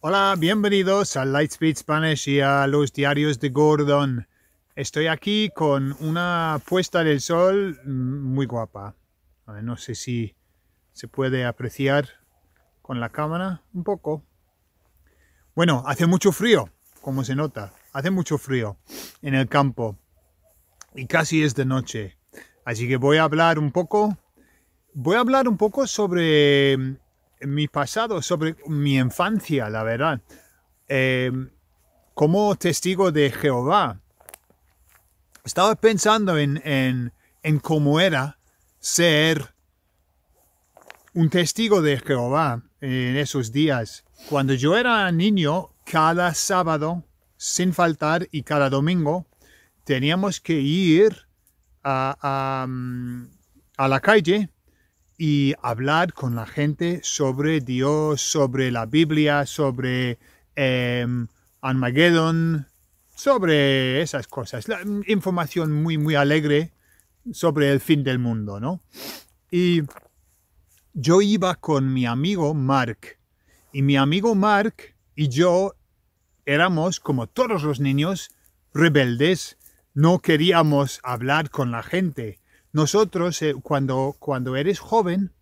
Hola, bienvenidos a Lightspeed Spanish y a los diarios de Gordon. Estoy aquí con una puesta del sol muy guapa. No sé si se puede apreciar con la cámara un poco. Bueno, hace mucho frío, como se nota. Hace mucho frío en el campo y casi es de noche. Así que voy a hablar un poco, voy a hablar un poco sobre mi pasado, sobre mi infancia, la verdad. Eh, como testigo de Jehová, estaba pensando en, en, cómo era ser un testigo de Jehová en esos días. Cuando yo era niño, cada sábado, sin faltar, y cada domingo, teníamos que ir a, a mm, la calle y hablar con la gente sobre Dios, sobre la Biblia, sobre em, Armageddon, sobre esas cosas. Mm, información muy, muy alegre sobre el fin del mundo, ¿no? Y yo iba con mi amigo Mark. Y mi amigo Mark y yo éramos, como todos los niños, rebeldes. No queríamos hablar con la gente nosotros, eh, cuando, cuando eres joven,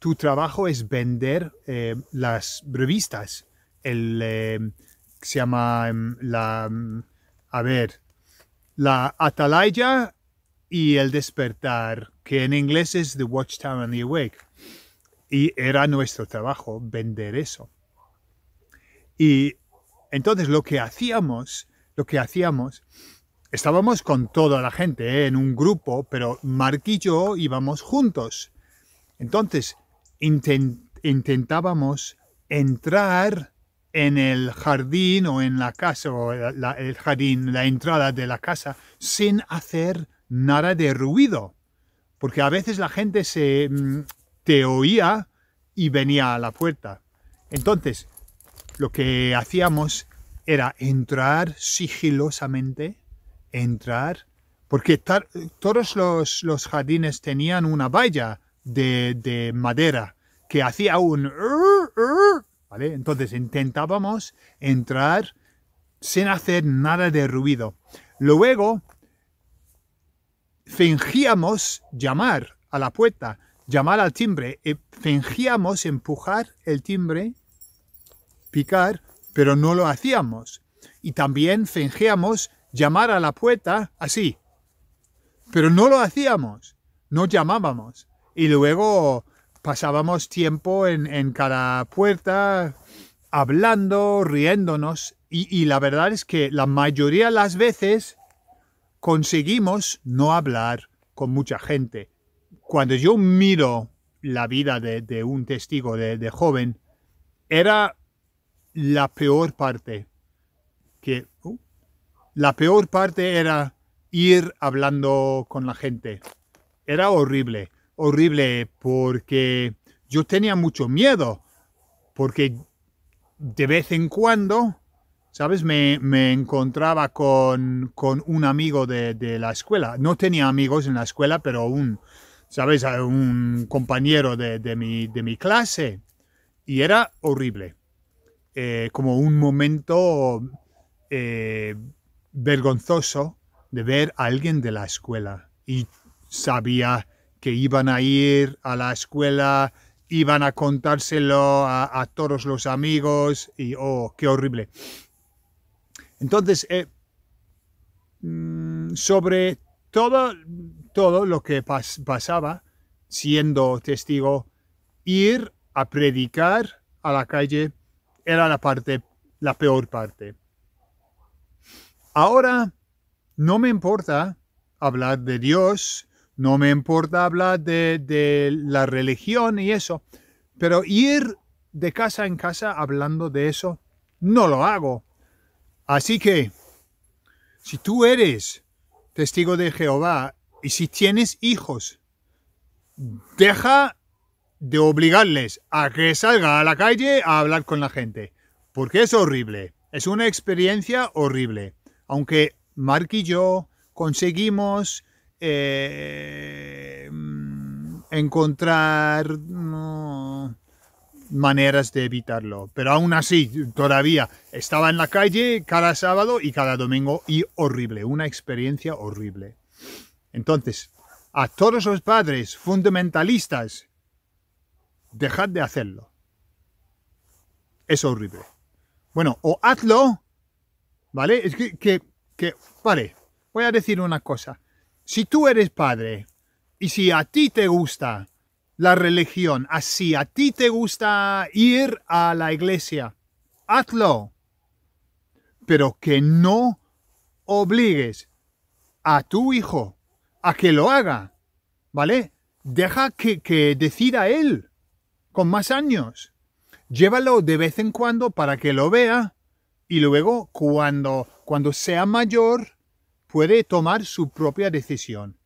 tu trabajo es vender eh, las revistas. El, eh, se llama em, la... Em, a ver, la atalaya y el despertar, que en inglés es The Watchtower and the Awake. Y era nuestro trabajo vender eso. Y entonces lo que hacíamos, lo que hacíamos estábamos con toda la gente ¿eh? en un grupo, pero Mark y yo íbamos juntos. Entonces intentábamos entrar en el jardín o en la casa, o el jardín, la entrada de la casa, sin hacer nada de ruido. Porque a veces la gente se mm, te oía y venía a la puerta. Entonces, lo que hacíamos era entrar sigilosamente entrar, porque todos los, jardines tenían una valla de, madera que hacía un... Entonces intentábamos entrar sin hacer nada de ruido. Luego fingíamos llamar a la puerta, llamar al timbre, y eh, fingíamos empujar el timbre, picar, pero no lo hacíamos. Y también fingíamos llamar a la puerta así. Pero no lo hacíamos, no llamábamos. Y luego pasábamos tiempo en, cada puerta hablando, riéndonos. Y, la verdad es que la mayoría de las veces conseguimos no hablar con mucha gente. Cuando yo miro la vida de, un testigo de, joven, era la peor parte. Que uh, la peor parte era ir hablando con la gente. Era horrible, horrible porque yo tenía mucho miedo, porque de vez en cuando, ¿sabes? Me, encontraba con, con, un amigo de, la escuela. No tenía amigos en la escuela, pero un, ¿sabes? Un compañero de, de, mi, clase. Y era horrible. Eh, como un momento... Eh, vergonzoso de ver a alguien de la escuela y sabía que iban a ir a la escuela, iban a contárselo a, todos los amigos y oh, qué horrible. Entonces, eh, mm, sobre todo, todo lo que pasaba, siendo testigo, ir a predicar a la calle era la parte, la peor parte. Ahora, no me importa hablar de Dios, no me importa hablar de, la religión y eso, pero ir de casa en casa hablando de eso, no lo hago. Así que, si tú eres testigo de Jehová y si tienes hijos, deja de obligarles a que salga a la calle a hablar con la gente, porque es horrible, es una experiencia horrible aunque Mark y yo conseguimos eh, mm, encontrar mm, maneras de evitarlo. Pero aún así, todavía estaba en la calle cada sábado y cada domingo y horrible, una experiencia horrible. Entonces, a todos los padres fundamentalistas, dejad de hacerlo. Es horrible. Bueno, o hazlo ¿Vale? Es que, que, vale, voy a decir una cosa. Si tú eres padre y si a ti te gusta la religión, así ah, a ti te gusta ir a la iglesia, hazlo. Pero que no obligues a tu hijo a que lo haga, ¿vale? Deja que, que decida él con más años. Llévalo de vez en cuando para que lo vea y luego, cuando, cuando sea mayor, puede tomar su propia decisión.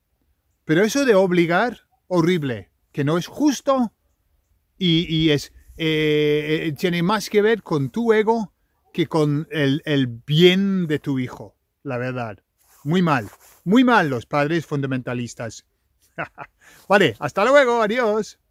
Pero eso de obligar, horrible, que no es justo y, es, eh, eh, tiene más que ver con tu ego que con el bien de tu hijo, la verdad. Muy mal, muy mal los padres fundamentalistas. vale, hasta luego, adiós.